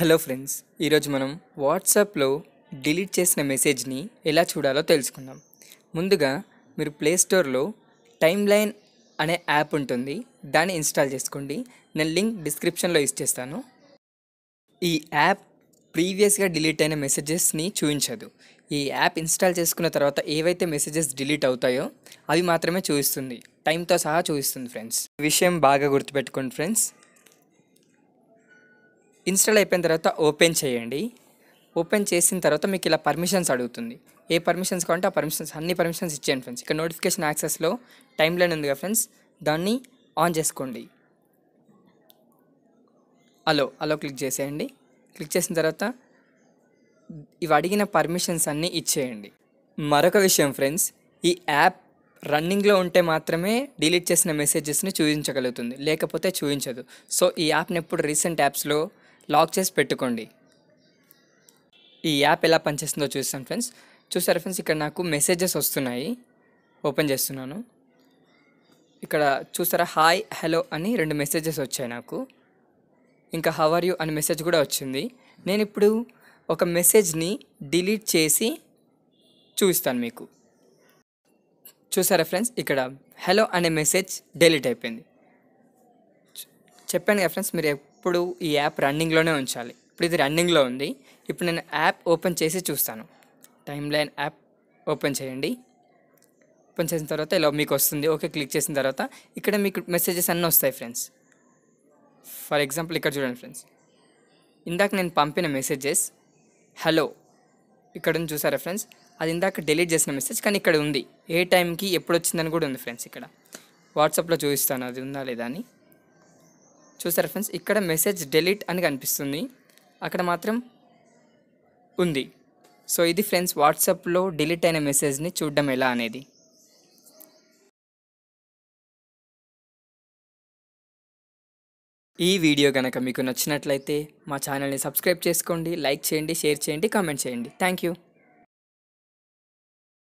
hello friends ఈరోజు మనం వాట్సాప్లో డిలీట్ చేసిన మెసేజ్ని ఎలా చూడాలో తెలుసుకుందాం ముందుగా మీరు ప్లేస్టోర్లో టైమ్ లైన్ అనే యాప్ ఉంటుంది దాన్ని ఇన్స్టాల్ చేసుకోండి నేను లింక్ డిస్క్రిప్షన్లో ఇచ్చేస్తాను ఈ యాప్ ప్రీవియస్గా డిలీట్ అయిన మెసేజెస్ని చూపించదు ఈ యాప్ ఇన్స్టాల్ చేసుకున్న తర్వాత ఏవైతే మెసేజెస్ డిలీట్ అవుతాయో అవి మాత్రమే చూపిస్తుంది టైంతో సహా చూపిస్తుంది ఫ్రెండ్స్ విషయం బాగా గుర్తుపెట్టుకోండి ఫ్రెండ్స్ ఇన్స్టాల్ అయిపోయిన తర్వాత ఓపెన్ చేయండి ఓపెన్ చేసిన తర్వాత మీకు ఇలా పర్మిషన్స్ అడుగుతుంది ఏ పర్మిషన్స్ కావాలంటే ఆ పర్మిషన్స్ అన్ని పర్మిషన్స్ ఇచ్చేయండి ఫ్రెండ్స్ ఇక్కడ నోటిఫికేషన్ యాక్సెస్లో టైం లైన్ ఉంది కదా ఫ్రెండ్స్ దాన్ని ఆన్ చేసుకోండి అలో అలో క్లిక్ చేసేయండి క్లిక్ చేసిన తర్వాత ఇవి అడిగిన పర్మిషన్స్ అన్నీ ఇచ్చేయండి మరొక విషయం ఫ్రెండ్స్ ఈ యాప్ రన్నింగ్లో ఉంటే మాత్రమే డిలీట్ చేసిన మెసేజెస్ని చూపించగలుగుతుంది లేకపోతే చూపించదు సో ఈ యాప్ని ఎప్పుడు రీసెంట్ యాప్స్లో లాక్ చేసి పెట్టుకోండి ఈ యాప్ ఎలా పనిచేస్తుందో చూస్తాను ఫ్రెండ్స్ చూసారు ఫ్రెండ్స్ ఇక్కడ నాకు మెసేజెస్ వస్తున్నాయి ఓపెన్ చేస్తున్నాను ఇక్కడ చూసారా హాయ్ హలో అని రెండు మెసేజెస్ వచ్చాయి నాకు ఇంకా హవ్ ఆర్ యూ అనే మెసేజ్ కూడా వచ్చింది నేను ఇప్పుడు ఒక మెసేజ్ని డిలీట్ చేసి చూపిస్తాను మీకు చూసారా ఫ్రెండ్స్ ఇక్కడ హలో అనే మెసేజ్ డిలీట్ అయిపోయింది చెప్పాను కదా ఫ్రెండ్స్ మీరు ఇప్పుడు ఈ యాప్ రన్నింగ్లోనే ఉంచాలి ఇప్పుడు ఇది రన్నింగ్లో ఉంది ఇప్పుడు నేను యాప్ ఓపెన్ చేసి చూస్తాను టైం లైన్ యాప్ ఓపెన్ చేయండి ఓపెన్ చేసిన తర్వాత ఇలా మీకు వస్తుంది ఓకే క్లిక్ చేసిన తర్వాత ఇక్కడ మీకు మెసేజెస్ అన్నీ వస్తాయి ఫ్రెండ్స్ ఫర్ ఎగ్జాంపుల్ ఇక్కడ చూడండి ఫ్రెండ్స్ ఇందాక నేను పంపిన మెసేజెస్ హలో ఇక్కడ నుంచి చూసారా ఫ్రెండ్స్ అది ఇందాక డిలీట్ చేసిన మెసేజ్ కానీ ఇక్కడ ఉంది ఏ టైంకి ఎప్పుడు వచ్చిందని కూడా ఉంది ఫ్రెండ్స్ ఇక్కడ వాట్సాప్లో చూపిస్తాను అది ఉందా లేదా అని చూసారు ఫ్రెండ్స్ ఇక్కడ మెసేజ్ డెలీట్ అని కనిపిస్తుంది అక్కడ మాత్రం ఉంది సో ఇది ఫ్రెండ్స్ వాట్సాప్లో డిలీట్ అయిన మెసేజ్ని చూడడం ఎలా అనేది ఈ వీడియో కనుక మీకు నచ్చినట్లయితే మా ఛానల్ని సబ్స్క్రైబ్ చేసుకోండి లైక్ చేయండి షేర్ చేయండి కామెంట్ చేయండి థ్యాంక్ యూ